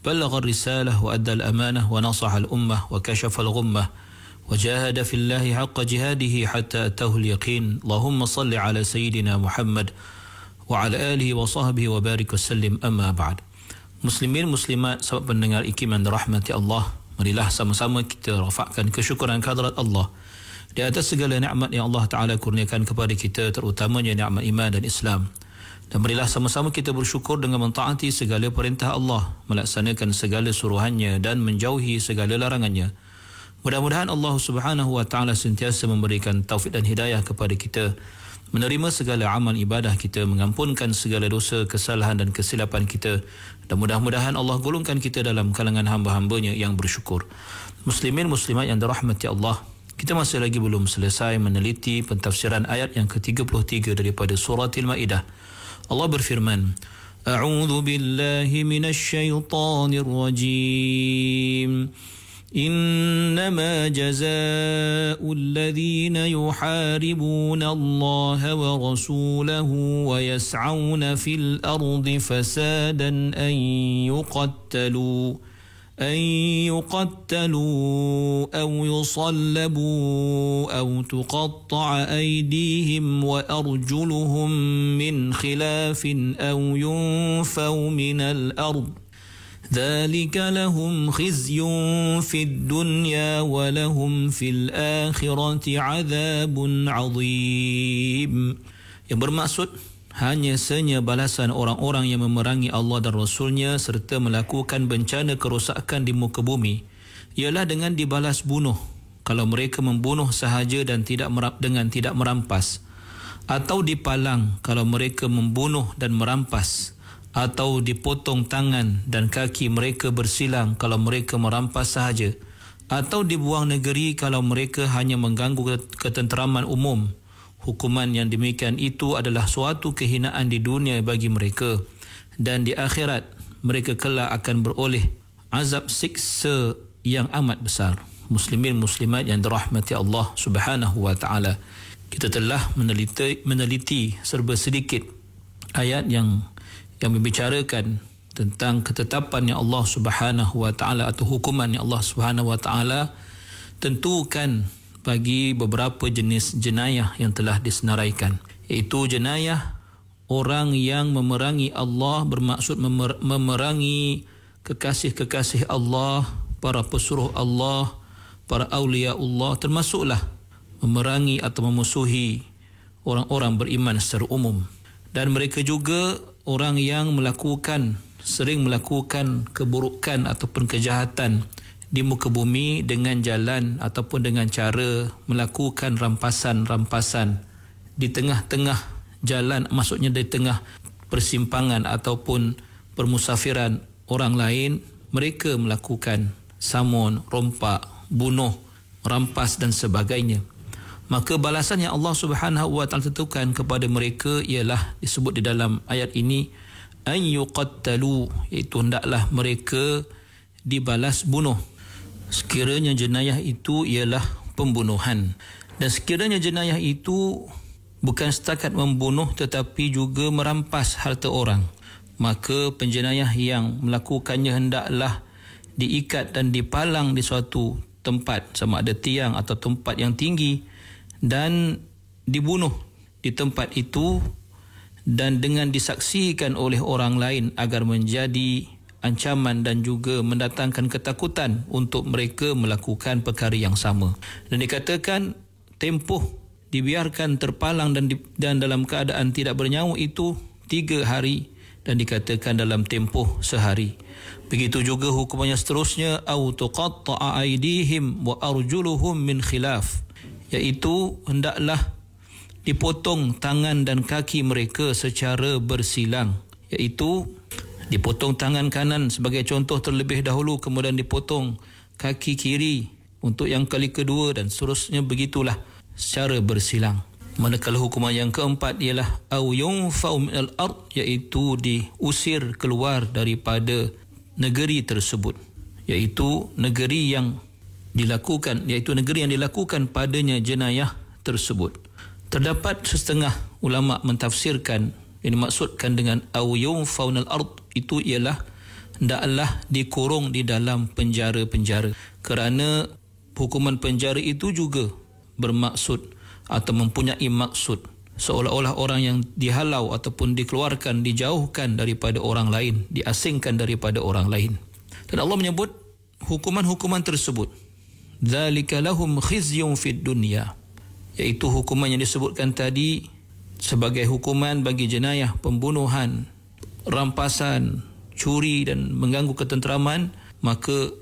بلغ الرسالة وأدى الأمانة ونصح الأمة وكشف الغمة وجاهد في الله حق جهاده حتى أتاه اليقين اللهم صل على سيدنا محمد وعلى آله وصحبه وبارك وسلم أما بعد Muslimin muslimat sahabat pendengar ikim dan rahmati Allah Marilah sama-sama kita rafakkan kesyukuran kehadrat Allah Di atas segala nikmat yang Allah Ta'ala kurniakan kepada kita Terutamanya nikmat iman dan Islam Dan berilah sama-sama kita bersyukur dengan mentaati segala perintah Allah, melaksanakan segala suruhannya dan menjauhi segala larangannya. Mudah-mudahan Allah Subhanahu wa taala sentiasa memberikan taufik dan hidayah kepada kita menerima segala amal ibadah kita, mengampunkan segala dosa, kesalahan dan kesilapan kita. Dan mudah-mudahan Allah golongkan kita dalam kalangan hamba-hambanya yang bersyukur. Muslimin muslimat yang dirahmati Allah, kita masih lagi belum selesai meneliti pentafsiran ayat yang ke-33 daripada surah Al-Ma'idah. برفرمان أعوذ بالله من الشيطان الرجيم إنما جزاء الذين يحاربون الله ورسوله ويسعون في الأرض فسادا أن يقتلوا أن يقتلوا أو يصلبوا أو تقطع أيديهم وأرجلهم من خلاف أو ينفوا من الأرض ذلك لهم خزي في الدنيا ولهم في الآخرة عذاب عظيم يبرمأسود hanya senya balasan orang-orang yang memerangi Allah dan Rasulnya serta melakukan bencana kerosakan di muka bumi ialah dengan dibalas bunuh kalau mereka membunuh sahaja dan tidak merap dengan tidak merampas atau dipalang kalau mereka membunuh dan merampas atau dipotong tangan dan kaki mereka bersilang kalau mereka merampas sahaja atau dibuang negeri kalau mereka hanya mengganggu ketenteraman umum Hukuman yang demikian itu adalah suatu kehinaan di dunia bagi mereka dan di akhirat mereka kelak akan beroleh azab siksa yang amat besar. Muslimin muslimat yang dirahmati Allah Subhanahu wa taala. Kita telah meneliti meneliti serba sedikit ayat yang yang membicarakan tentang ketetapan yang Allah Subhanahu wa taala atau hukuman yang Allah Subhanahu wa taala tentukan bagi beberapa jenis jenayah yang telah disenaraikan iaitu jenayah orang yang memerangi Allah bermaksud memer- memerangi kekasih-kekasih Allah para pesuruh Allah para awliya Allah termasuklah memerangi atau memusuhi orang-orang beriman secara umum dan mereka juga orang yang melakukan sering melakukan keburukan ataupun kejahatan di muka bumi dengan jalan ataupun dengan cara melakukan rampasan-rampasan di tengah-tengah jalan maksudnya di tengah persimpangan ataupun permusafiran orang lain mereka melakukan samun, rompak, bunuh, rampas dan sebagainya. Maka balasan yang Allah Subhanahu wa taala tentukan kepada mereka ialah disebut di dalam ayat ini ayyuqattalu iaitu hendaklah mereka dibalas bunuh sekiranya jenayah itu ialah pembunuhan dan sekiranya jenayah itu bukan setakat membunuh tetapi juga merampas harta orang maka penjenayah yang melakukannya hendaklah diikat dan dipalang di suatu tempat sama ada tiang atau tempat yang tinggi dan dibunuh di tempat itu dan dengan disaksikan oleh orang lain agar menjadi ancaman dan juga mendatangkan ketakutan untuk mereka melakukan perkara yang sama. Dan dikatakan tempoh dibiarkan terpalang dan di, dan dalam keadaan tidak bernyawa itu tiga hari dan dikatakan dalam tempoh sehari. Begitu juga hukumannya seterusnya autuqatta'a aydihim wa arjuluhum min khilaf iaitu hendaklah dipotong tangan dan kaki mereka secara bersilang iaitu dipotong tangan kanan sebagai contoh terlebih dahulu kemudian dipotong kaki kiri untuk yang kali kedua dan seterusnya begitulah secara bersilang manakala hukuman yang keempat ialah awyung yunfa'u minal ard iaitu diusir keluar daripada negeri tersebut yaitu negeri yang dilakukan yaitu negeri yang dilakukan padanya jenayah tersebut terdapat setengah ulama mentafsirkan yang dimaksudkan dengan awyung yunfa'u minal ard itu ialah hendaklah dikurung di dalam penjara-penjara kerana hukuman penjara itu juga bermaksud atau mempunyai maksud seolah-olah orang yang dihalau ataupun dikeluarkan dijauhkan daripada orang lain diasingkan daripada orang lain dan Allah menyebut hukuman-hukuman tersebut zalika lahum khizyun fid dunya iaitu hukuman yang disebutkan tadi sebagai hukuman bagi jenayah pembunuhan rampasan, curi dan mengganggu ketenteraman, maka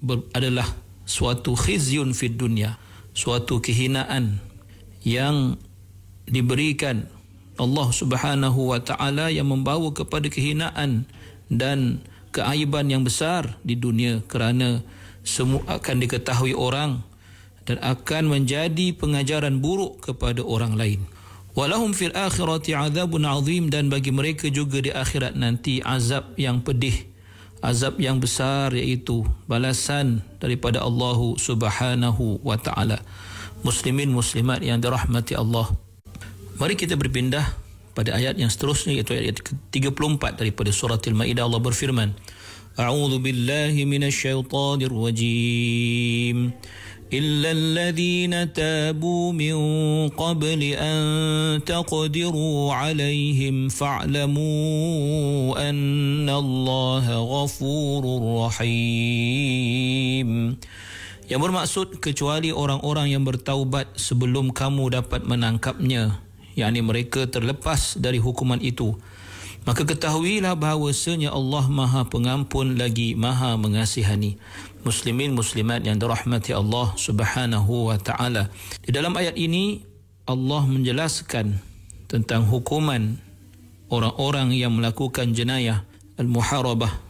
ber- adalah suatu khizyun fid dunia, suatu kehinaan yang diberikan Allah Subhanahu wa taala yang membawa kepada kehinaan dan keaiban yang besar di dunia kerana semua akan diketahui orang dan akan menjadi pengajaran buruk kepada orang lain. Walahum fil akhirati azabun azim dan bagi mereka juga di akhirat nanti azab yang pedih. Azab yang besar iaitu balasan daripada Allah subhanahu wa ta'ala. Muslimin muslimat yang dirahmati Allah. Mari kita berpindah pada ayat yang seterusnya iaitu ayat 34 daripada surah Al-Ma'idah Allah berfirman. A'udhu billahi minasyaitanir rajim. إلا الذين تابوا من قبل أن تقدروا عليهم فاعلموا أن الله غفور رحيم Yang bermaksud kecuali orang-orang yang bertaubat sebelum kamu dapat menangkapnya yang ini mereka terlepas dari hukuman itu Maka ketahuilah bahawasanya Allah Maha Pengampun lagi Maha Mengasihani muslimin muslimat yang dirahmati Allah Subhanahu wa taala. Di dalam ayat ini Allah menjelaskan tentang hukuman orang-orang yang melakukan jenayah al-muharabah.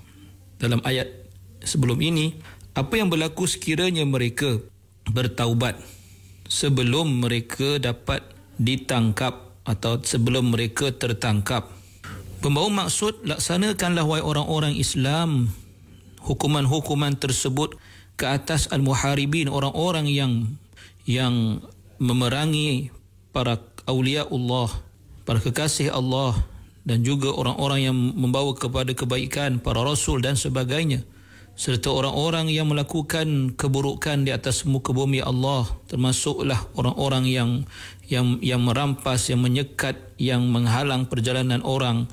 Dalam ayat sebelum ini, apa yang berlaku sekiranya mereka bertaubat sebelum mereka dapat ditangkap atau sebelum mereka tertangkap. Pembawa maksud laksanakanlah wahai orang-orang Islam hukuman-hukuman tersebut ke atas al-muharibin orang-orang yang yang memerangi para aulia Allah, para kekasih Allah dan juga orang-orang yang membawa kepada kebaikan para rasul dan sebagainya serta orang-orang yang melakukan keburukan di atas muka bumi Allah termasuklah orang-orang yang yang yang merampas yang menyekat yang menghalang perjalanan orang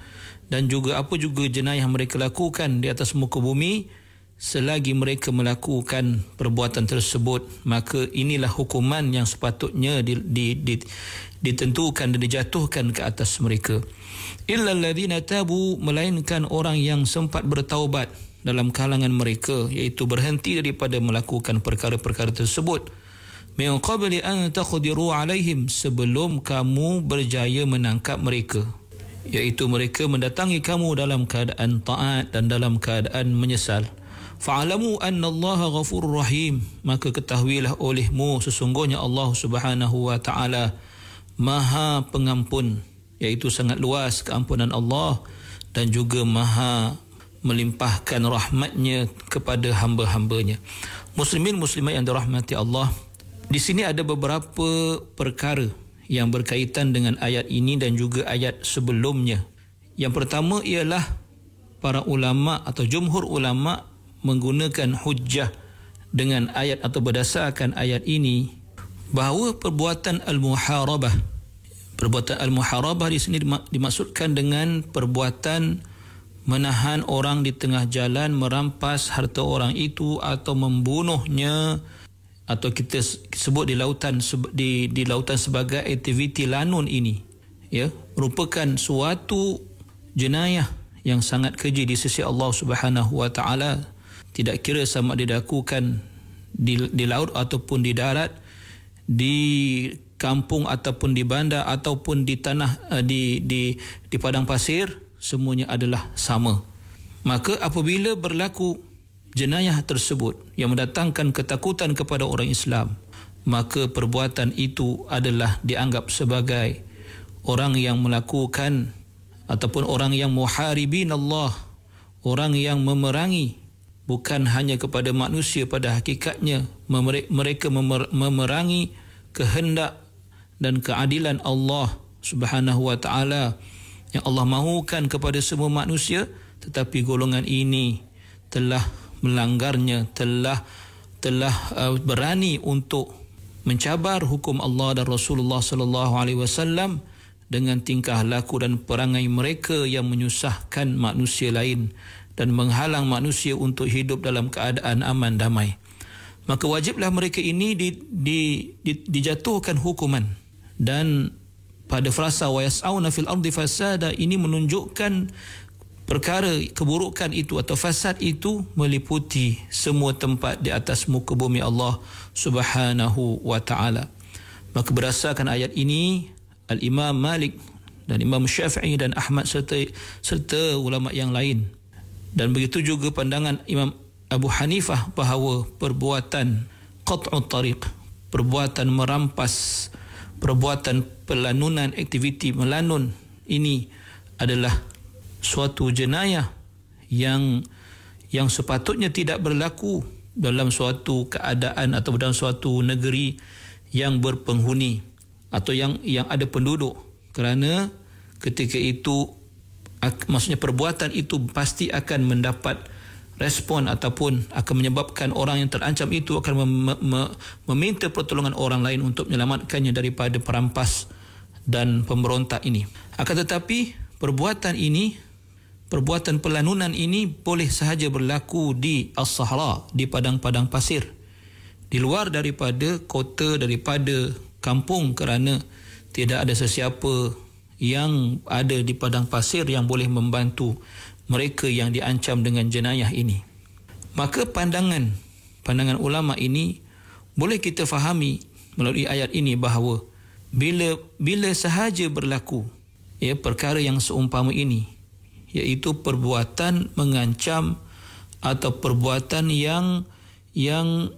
dan juga apa juga jenayah mereka lakukan di atas muka bumi selagi mereka melakukan perbuatan tersebut maka inilah hukuman yang sepatutnya di, di, di, ditentukan dan dijatuhkan ke atas mereka illa alladhina tabu melainkan orang yang sempat bertaubat dalam kalangan mereka iaitu berhenti daripada melakukan perkara-perkara tersebut min qabli an taqdiru alaihim sebelum kamu berjaya menangkap mereka iaitu mereka mendatangi kamu dalam keadaan taat dan dalam keadaan menyesal Fa'alamu anna Allah ghafur rahim Maka ketahuilah olehmu sesungguhnya Allah subhanahu wa ta'ala Maha pengampun Iaitu sangat luas keampunan Allah Dan juga maha melimpahkan rahmatnya kepada hamba-hambanya Muslimin muslimat yang dirahmati Allah Di sini ada beberapa perkara yang berkaitan dengan ayat ini dan juga ayat sebelumnya Yang pertama ialah para ulama atau jumhur ulama menggunakan hujah dengan ayat atau berdasarkan ayat ini bahawa perbuatan al-muharabah perbuatan al-muharabah di sini dimaksudkan dengan perbuatan menahan orang di tengah jalan merampas harta orang itu atau membunuhnya atau kita sebut di lautan di di lautan sebagai aktiviti lanun ini ya merupakan suatu jenayah yang sangat keji di sisi Allah Subhanahu wa taala tidak kira sama ada dilakukan di, di laut ataupun di darat di kampung ataupun di bandar ataupun di tanah eh, di di di padang pasir semuanya adalah sama maka apabila berlaku jenayah tersebut yang mendatangkan ketakutan kepada orang Islam maka perbuatan itu adalah dianggap sebagai orang yang melakukan ataupun orang yang muharibin Allah orang yang memerangi bukan hanya kepada manusia pada hakikatnya mereka memerangi kehendak dan keadilan Allah Subhanahu wa taala yang Allah mahukan kepada semua manusia tetapi golongan ini telah melanggarnya telah telah uh, berani untuk mencabar hukum Allah dan Rasulullah sallallahu alaihi wasallam dengan tingkah laku dan perangai mereka yang menyusahkan manusia lain dan menghalang manusia untuk hidup dalam keadaan aman damai maka wajiblah mereka ini di, di, di, dijatuhkan hukuman dan pada frasa wa yas'auna fil ardi fasada ini menunjukkan perkara keburukan itu atau fasad itu meliputi semua tempat di atas muka bumi Allah Subhanahu wa taala. Maka berdasarkan ayat ini Al Imam Malik dan Imam Syafi'i dan Ahmad serta serta ulama yang lain dan begitu juga pandangan Imam Abu Hanifah bahawa perbuatan qat'u tariq, perbuatan merampas, perbuatan pelanunan aktiviti melanun ini adalah suatu jenayah yang yang sepatutnya tidak berlaku dalam suatu keadaan atau dalam suatu negeri yang berpenghuni atau yang yang ada penduduk kerana ketika itu maksudnya perbuatan itu pasti akan mendapat respon ataupun akan menyebabkan orang yang terancam itu akan mem- mem- meminta pertolongan orang lain untuk menyelamatkannya daripada perampas dan pemberontak ini. Akan tetapi perbuatan ini perbuatan pelanunan ini boleh sahaja berlaku di as-sahra, di padang-padang pasir. Di luar daripada kota daripada kampung kerana tidak ada sesiapa yang ada di padang pasir yang boleh membantu mereka yang diancam dengan jenayah ini. Maka pandangan pandangan ulama ini boleh kita fahami melalui ayat ini bahawa bila bila sahaja berlaku ya perkara yang seumpama ini iaitu perbuatan mengancam atau perbuatan yang yang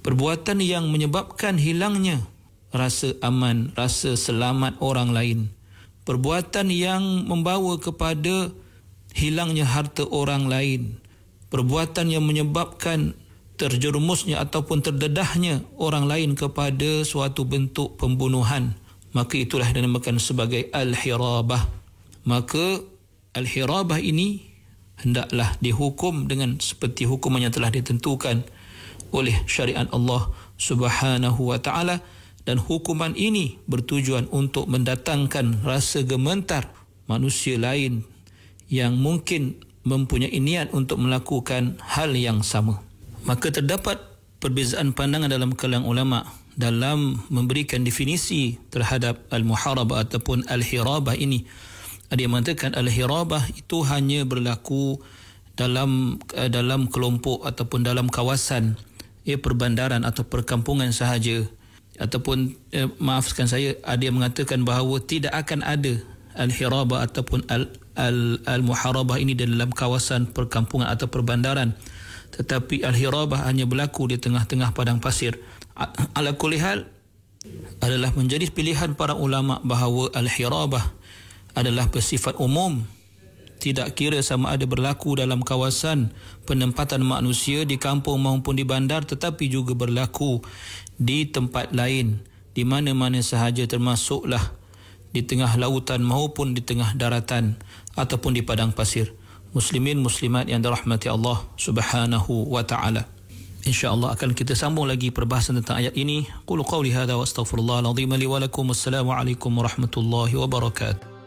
perbuatan yang menyebabkan hilangnya rasa aman, rasa selamat orang lain perbuatan yang membawa kepada hilangnya harta orang lain perbuatan yang menyebabkan terjerumusnya ataupun terdedahnya orang lain kepada suatu bentuk pembunuhan maka itulah dinamakan sebagai al-hirabah maka al-hirabah ini hendaklah dihukum dengan seperti hukuman yang telah ditentukan oleh syariat Allah Subhanahu wa taala dan hukuman ini bertujuan untuk mendatangkan rasa gemetar manusia lain yang mungkin mempunyai niat untuk melakukan hal yang sama. Maka terdapat perbezaan pandangan dalam kalang ulama dalam memberikan definisi terhadap al-muharabah ataupun al-hirabah ini. Ada yang mengatakan al-hirabah itu hanya berlaku dalam dalam kelompok ataupun dalam kawasan ya perbandaran atau perkampungan sahaja ataupun eh, maafkan saya ada yang mengatakan bahawa tidak akan ada al-hiraba ataupun al al al-muharabah ini dalam kawasan perkampungan atau perbandaran tetapi al-hirabah hanya berlaku di tengah-tengah padang pasir ala kulli hal adalah menjadi pilihan para ulama bahawa al-hirabah adalah bersifat umum tidak kira sama ada berlaku dalam kawasan penempatan manusia di kampung maupun di bandar tetapi juga berlaku di tempat lain di mana-mana sahaja termasuklah di tengah lautan maupun di tengah daratan ataupun di padang pasir muslimin muslimat yang dirahmati Allah Subhanahu wa taala insyaallah akan kita sambung lagi perbahasan tentang ayat ini qul qawli hadha wa astaghfirullah li wa lakum assalamu alaikum warahmatullahi wabarakatuh